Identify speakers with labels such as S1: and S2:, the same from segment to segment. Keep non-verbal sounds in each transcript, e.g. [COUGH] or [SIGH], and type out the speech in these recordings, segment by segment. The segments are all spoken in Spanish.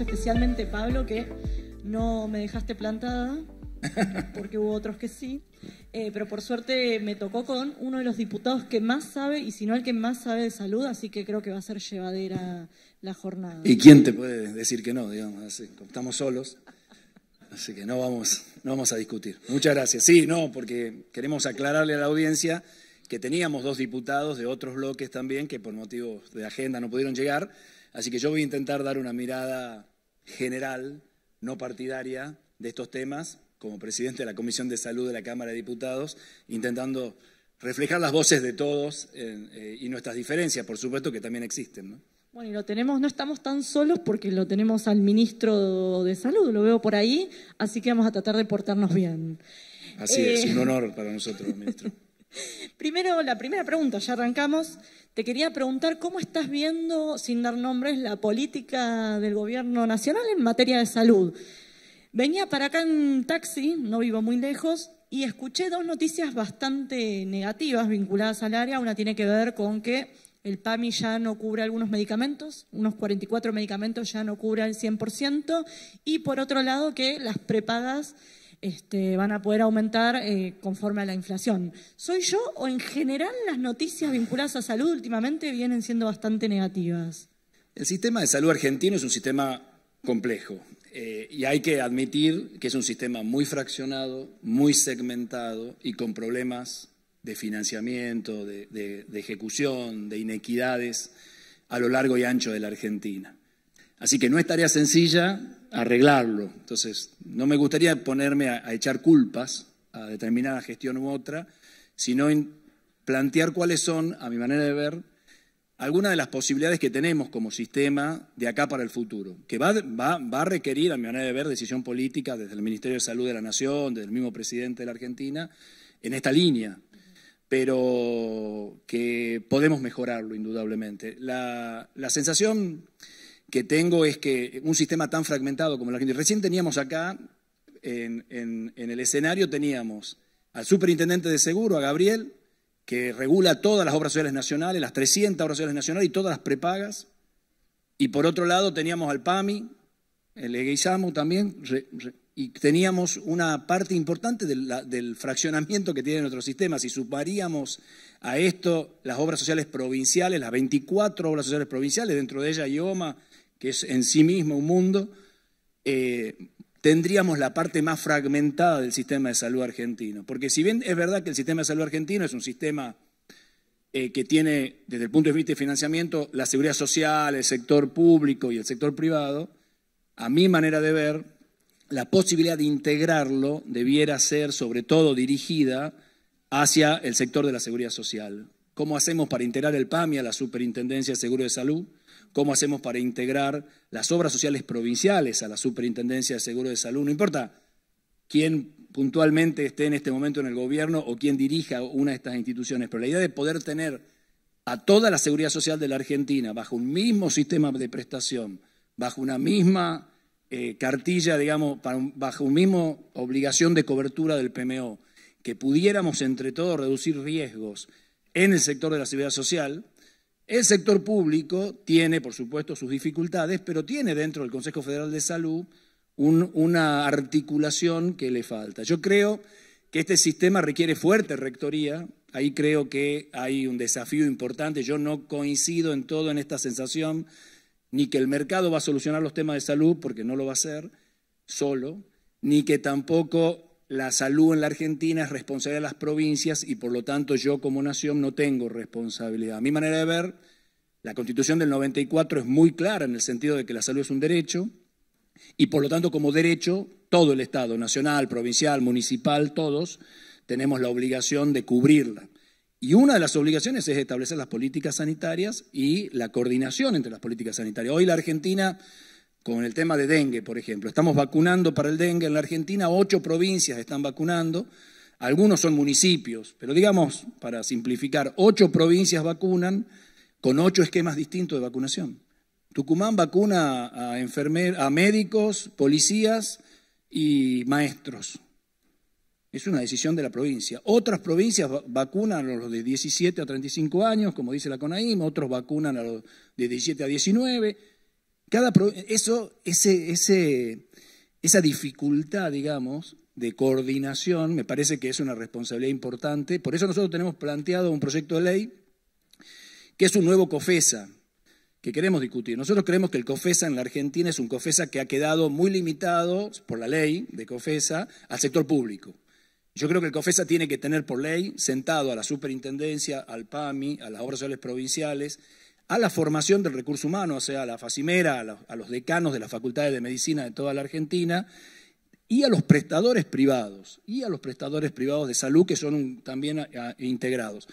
S1: especialmente, Pablo, que no me dejaste plantada, porque hubo otros que sí. Eh, pero por suerte me tocó con uno de los diputados que más sabe, y si no el que más sabe de salud, así que creo que va a ser llevadera la jornada. ¿Y
S2: quién te puede decir que no? Digamos, estamos solos, así que no vamos, no vamos a discutir. Muchas gracias. Sí, no, porque queremos aclararle a la audiencia que teníamos dos diputados de otros bloques también que por motivos de agenda no pudieron llegar Así que yo voy a intentar dar una mirada general, no partidaria, de estos temas, como presidente de la Comisión de Salud de la Cámara de Diputados, intentando reflejar las voces de todos eh, y nuestras diferencias, por supuesto, que también existen.
S1: Bueno, y lo tenemos, no estamos tan solos porque lo tenemos al ministro de Salud, lo veo por ahí, así que vamos a tratar de portarnos bien. Así es, eh, un honor para nosotros, ministro. [LAUGHS] Primero, la primera pregunta, ya arrancamos. Te quería preguntar cómo estás viendo, sin dar nombres, la política del gobierno nacional en materia de salud. Venía para acá en taxi, no vivo muy lejos, y escuché dos noticias bastante negativas vinculadas al área. Una tiene que ver con que el PAMI ya no cubre algunos medicamentos, unos 44 medicamentos ya no cubre el 100%, y por otro lado que las prepagas este, van a poder aumentar eh, conforme a la inflación. ¿Soy yo o en general las noticias vinculadas a salud últimamente vienen siendo bastante negativas?
S2: El sistema de salud argentino es un sistema complejo eh, y hay que admitir que es un sistema muy fraccionado, muy segmentado y con problemas de financiamiento, de ejecución, de inequidades a lo largo y ancho de la Argentina. Así que no es tarea sencilla arreglarlo. Entonces, no me gustaría ponerme a, echar culpas a determinada gestión u otra, sino en plantear cuáles son, a mi manera de ver, algunas de las posibilidades que tenemos como sistema de acá para el futuro, que va, va, a requerir, a mi manera de ver, decisión política desde el Ministerio de Salud de la Nación, desde el mismo presidente de la Argentina, en esta línea, pero que podemos mejorarlo indudablemente. la sensación que tengo es que un sistema tan fragmentado como el que recién teníamos acá en, el escenario, teníamos al superintendente de seguro, a Gabriel, que regula todas las obras sociales nacionales, las 300 obras sociales nacionales y todas las prepagas. Y por otro lado teníamos al PAMI, el Egeizamo también, y teníamos una parte importante del fraccionamiento que tiene nuestro sistema. Si sumaríamos a esto las obras sociales provinciales, las 24 obras sociales provinciales, dentro de ella IOMA, que es en sí mismo un mundo, eh, tendríamos la parte más fragmentada del sistema de salud argentino. Porque si bien es verdad que el sistema de salud argentino es un sistema eh, que tiene, desde el punto de vista de financiamiento, la seguridad social, el sector público y el sector privado, a mi manera de ver, la posibilidad de integrarlo debiera ser sobre todo dirigida hacia el sector de la seguridad social. ¿Cómo hacemos para integrar el PAMI a la Superintendencia de Seguro de Salud? cómo hacemos para integrar las obras sociales provinciales a la Superintendencia de Seguro de Salud, no importa quién puntualmente esté en este momento en el gobierno o quién dirija una de estas instituciones, pero la idea de poder tener a toda la seguridad social de la Argentina bajo un mismo sistema de prestación, bajo una misma eh, cartilla, digamos, un, bajo una misma obligación de cobertura del PMO, que pudiéramos entre todos reducir riesgos en el sector de la seguridad social, el sector público tiene, por supuesto, sus dificultades, pero tiene dentro del Consejo Federal de Salud una articulación que le falta. Yo creo que este sistema requiere fuerte rectoría, ahí creo que hay un desafío importante, yo no coincido en todo en esta sensación, ni que el mercado va a solucionar los temas de salud, porque no lo va a hacer solo, ni que tampoco la salud en la Argentina es responsabilidad de las provincias y por lo tanto yo como nación no tengo responsabilidad. A mi manera de ver, la constitución del 94 es muy clara en el sentido de que la salud es un derecho y por lo tanto como derecho todo el Estado, nacional, provincial, municipal, todos, tenemos la obligación de cubrirla. Y una de las obligaciones es establecer las políticas sanitarias y la coordinación entre las políticas sanitarias. Hoy la Argentina con el tema de dengue, por ejemplo. Estamos vacunando para el dengue en la Argentina, ocho provincias están vacunando, algunos son municipios, pero digamos, para simplificar, ocho provincias vacunan con ocho esquemas distintos de vacunación. Tucumán vacuna a, enfermer, a médicos, policías y maestros. Es una decisión de la provincia. Otras provincias vacunan a los de 17 a 35 años, como dice la CONAIM, otros vacunan a los de 17 a 19 cada eso, esa dificultad, digamos, de coordinación, me parece que es una responsabilidad importante. Por eso nosotros tenemos planteado un proyecto de ley que es un nuevo COFESA, que queremos discutir. Nosotros creemos que el COFESA en la Argentina es un COFESA que ha quedado muy limitado por la ley de COFESA al sector público. Yo creo que el COFESA tiene que tener por ley sentado a la superintendencia, al PAMI, a las obras sociales provinciales, a la formación del recurso humano, o sea, a la facimera, a, los decanos de las facultades de medicina de toda la Argentina, y a los prestadores privados, y a los prestadores privados de salud que son también integrados.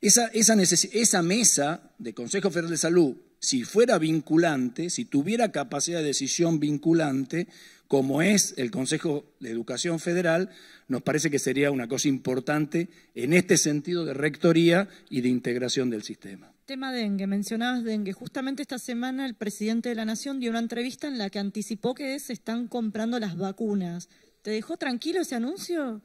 S2: Esa, esa, mesa de Consejo Federal de Salud, si fuera vinculante, si tuviera capacidad de decisión vinculante, como es el Consejo de Educación Federal, nos parece que sería una cosa importante en este sentido de rectoría y de integración del sistema
S1: tema dengue, mencionabas dengue. Justamente esta semana el presidente de la Nación dio una entrevista en la que anticipó que se están comprando las vacunas. ¿Te dejó tranquilo ese anuncio?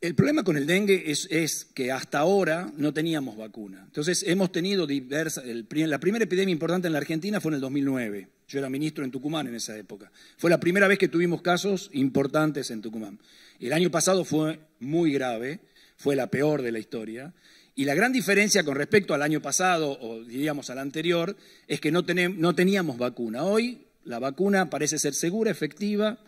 S2: El problema con el dengue es, que hasta ahora no teníamos vacuna. Entonces hemos tenido diversas... la primera epidemia importante en la Argentina fue en el 2009. Yo era ministro en Tucumán en esa época. Fue la primera vez que tuvimos casos importantes en Tucumán. El año pasado fue muy grave, fue la peor de la historia. Y la gran diferencia con respecto al año pasado, o diríamos al anterior, es que no, teníamos vacuna. Hoy la vacuna parece ser segura, efectiva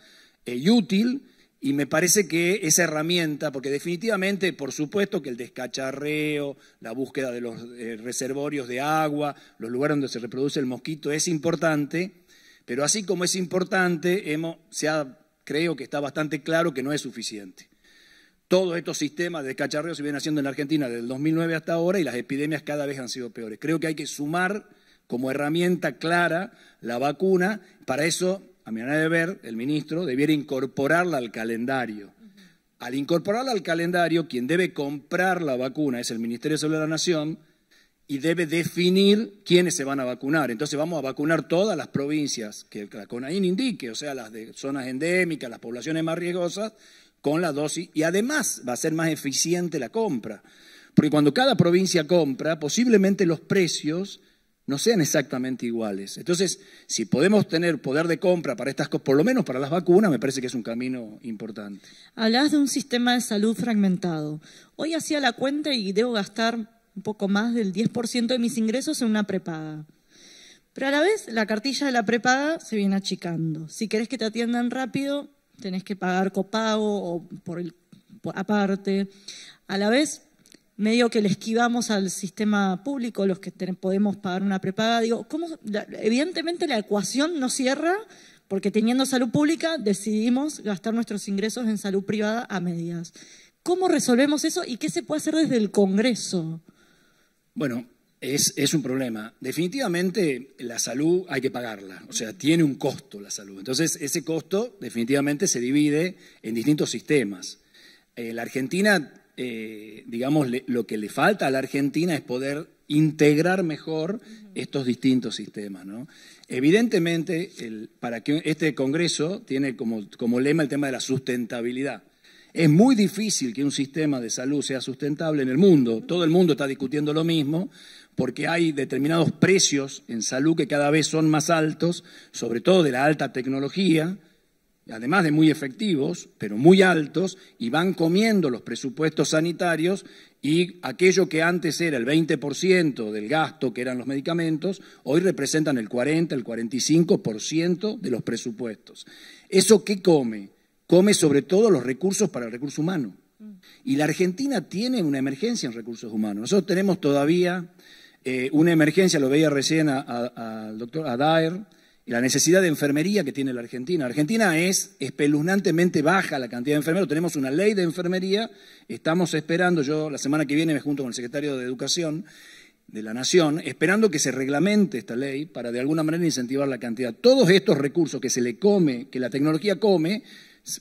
S2: eh, y útil, y me parece que esa herramienta, porque definitivamente, por supuesto que el descacharreo, la búsqueda de los eh, reservorios de agua, los lugares donde se reproduce el mosquito es importante, pero así como es importante, hemos, creo que está bastante claro que no es suficiente. Todos estos sistemas de cacharreo se vienen haciendo en Argentina desde el 2009 hasta ahora y las epidemias cada vez han sido peores. Creo que hay que sumar como herramienta clara la vacuna. Para eso, a mi manera de ver, el ministro debiera incorporarla al calendario. Al incorporarla al calendario, quien debe comprar la vacuna es el Ministerio de Salud de la Nación y debe definir quiénes se van a vacunar. Entonces vamos a vacunar todas las provincias que el CONAIN indique, o sea, las de zonas endémicas, las poblaciones más riesgosas, con la dosis y además va a ser más eficiente la compra. Porque cuando cada provincia compra, posiblemente los precios no sean exactamente iguales. Entonces, si podemos tener poder de compra para estas cosas, por lo menos para las vacunas, me parece que es un camino importante.
S1: Hablas de un sistema de salud fragmentado. Hoy hacía la cuenta y debo gastar un poco más del 10% de mis ingresos en una prepaga. Pero a la vez la cartilla de la prepaga se viene achicando. Si querés que te atiendan rápido, tenés que pagar copago o por el aparte. A la vez, medio que le esquivamos al sistema público, los que podemos pagar una prepaga, digo, evidentemente la ecuación no cierra porque teniendo salud pública decidimos gastar nuestros ingresos en salud privada a medias. ¿Cómo resolvemos eso y qué se puede hacer desde el Congreso?
S2: Bueno, es, un problema. Definitivamente la salud hay que pagarla, o sea, tiene un costo la salud. Entonces, ese costo definitivamente se divide en distintos sistemas. Eh, la Argentina, eh, digamos, lo que le falta a la Argentina es poder integrar mejor estos distintos sistemas. ¿no? Evidentemente, para que este Congreso tiene como, como lema el tema de la sustentabilidad. Es muy difícil que un sistema de salud sea sustentable en el mundo. Todo el mundo está discutiendo lo mismo porque hay determinados precios en salud que cada vez son más altos, sobre todo de la alta tecnología, además de muy efectivos, pero muy altos, y van comiendo los presupuestos sanitarios y aquello que antes era el 20% del gasto que eran los medicamentos, hoy representan el 40, el 45% de los presupuestos. ¿Eso qué come? come sobre todo los recursos para el recurso humano. Y la Argentina tiene una emergencia en recursos humanos. Nosotros tenemos todavía eh, una emergencia, lo veía recién al doctor Adair, la necesidad de enfermería que tiene la Argentina. La Argentina es espeluznantemente baja la cantidad de enfermeros. Tenemos una ley de enfermería, estamos esperando, yo la semana que viene me junto con el secretario de Educación de la Nación, esperando que se reglamente esta ley para de alguna manera incentivar la cantidad. Todos estos recursos que se le come, que la tecnología come,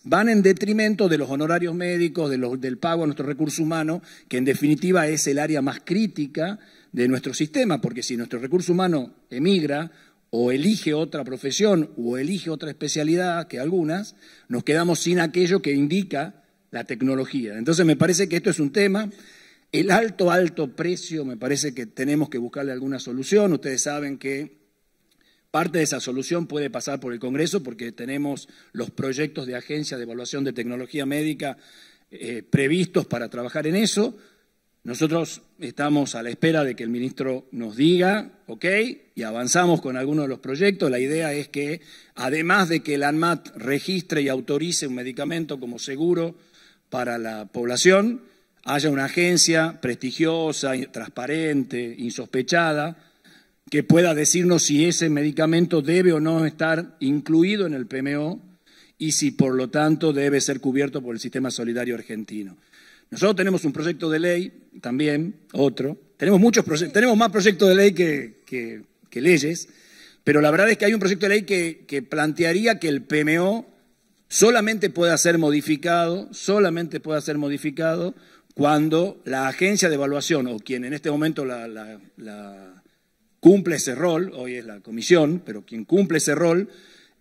S2: van en detrimento de los honorarios médicos, del pago a nuestro recurso humano, que en definitiva es el área más crítica de nuestro sistema, porque si nuestro recurso humano emigra o elige otra profesión o elige otra especialidad que algunas, nos quedamos sin aquello que indica la tecnología. Entonces me parece que esto es un tema. El alto, alto precio, me parece que tenemos que buscarle alguna solución. Ustedes saben que Parte de esa solución puede pasar por el Congreso porque tenemos los proyectos de agencia de evaluación de tecnología médica eh, previstos para trabajar en eso. Nosotros estamos a la espera de que el ministro nos diga, ok, y avanzamos con algunos de los proyectos. La idea es que, además de que el ANMAT registre y autorice un medicamento como seguro para la población, haya una agencia prestigiosa, transparente, insospechada, que pueda decirnos si ese medicamento debe o no estar incluido en el PMO y si por lo tanto debe ser cubierto por el sistema solidario argentino. Nosotros tenemos un proyecto de ley, también, otro. Tenemos muchos tenemos más proyectos de ley que, leyes, pero la verdad es que hay un proyecto de ley que, plantearía que el PMO solamente pueda ser modificado, solamente pueda ser modificado cuando la agencia de evaluación o quien en este momento la cumple ese rol, hoy es la comisión, pero quien cumple ese rol,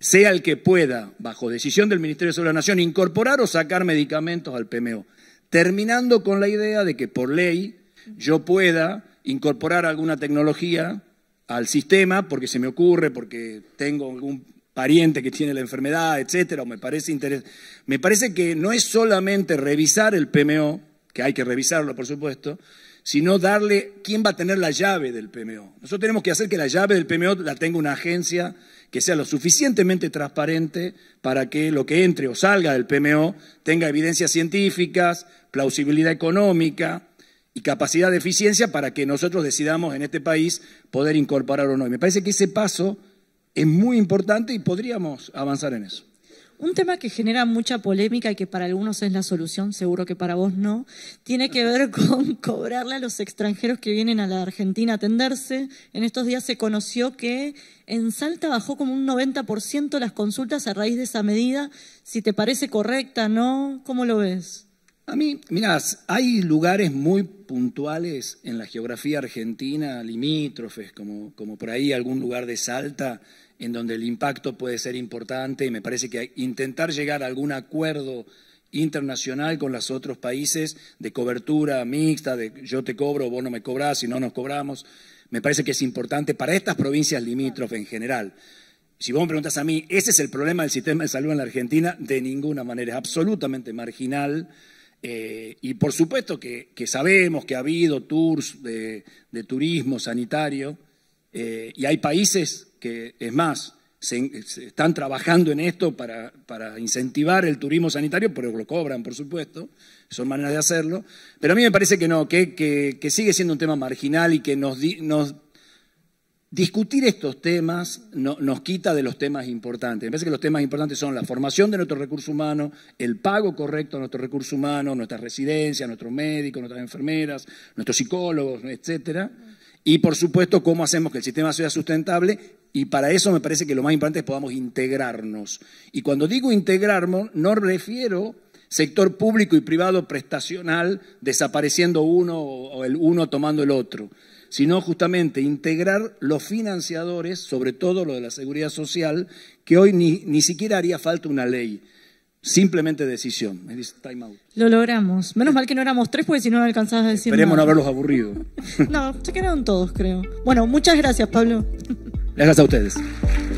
S2: sea el que pueda, bajo decisión del Ministerio de Salud de la Nación, incorporar o sacar medicamentos al PMO, terminando con la idea de que por ley yo pueda incorporar alguna tecnología al sistema porque se me ocurre, porque tengo algún pariente que tiene la enfermedad, etcétera, o me parece interesante. Me parece que no es solamente revisar el PMO, que hay que revisarlo, por supuesto, sino darle quién va a tener la llave del PMO. Nosotros tenemos que hacer que la llave del PMO la tenga una agencia que sea lo suficientemente transparente para que lo que entre o salga del PMO tenga evidencias científicas, plausibilidad económica y capacidad de eficiencia para que nosotros decidamos en este país poder incorporar o no. Y me parece que ese paso es muy importante y podríamos avanzar en eso.
S1: Un tema que genera mucha polémica y que para algunos es la solución, seguro que para vos no, tiene que ver [LAUGHS] con cobrarle a los extranjeros que vienen a la Argentina a atenderse. En estos días se conoció que en Salta bajó como un 90% las consultas a raíz de esa medida. Si te parece correcta, ¿no? ¿Cómo lo ves? A mí,
S2: mirás, hay lugares muy puntuales en la geografía argentina, limítrofes, como, por ahí algún lugar de Salta, en donde el impacto puede ser importante y me parece que intentar llegar a algún acuerdo internacional con los otros países de cobertura mixta, de yo te cobro, vos no me cobrás, si no nos cobramos, me parece que es importante para estas provincias limítrofes en general. Si vos me preguntás a mí, ¿ese es el problema del sistema de salud en la Argentina? De ninguna manera, es absolutamente marginal eh, y por supuesto que, sabemos que ha habido tours de, turismo sanitario eh, y hay países que, es más, se, están trabajando en esto para, incentivar el turismo sanitario, pero lo cobran, por supuesto, son maneras de hacerlo. Pero a mí me parece que no, que, que, que sigue siendo un tema marginal y que nos, nos Discutir estos temas no, nos quita de los temas importantes. Me parece que los temas importantes son la formación de nuestro recurso humano, el pago correcto a nuestro recurso humano, nuestras residencias, nuestros médicos, nuestras enfermeras, nuestros psicólogos, etcétera. Y por supuesto, cómo hacemos que el sistema sea sustentable. Y para eso me parece que lo más importante es podamos integrarnos. Y cuando digo integrarnos, no refiero sector público y privado prestacional desapareciendo uno o el uno tomando el otro sino justamente integrar los financiadores, sobre todo lo de la seguridad social, que hoy ni, ni siquiera haría falta una ley. Simplemente decisión. time out.
S1: Lo logramos. Menos mal que no éramos tres, porque si no no alcanzabas a decir. Esperemos no haberlos aburrido. [LAUGHS] no, se quedaron todos, creo. Bueno, muchas gracias, Pablo.
S2: Gracias a ustedes.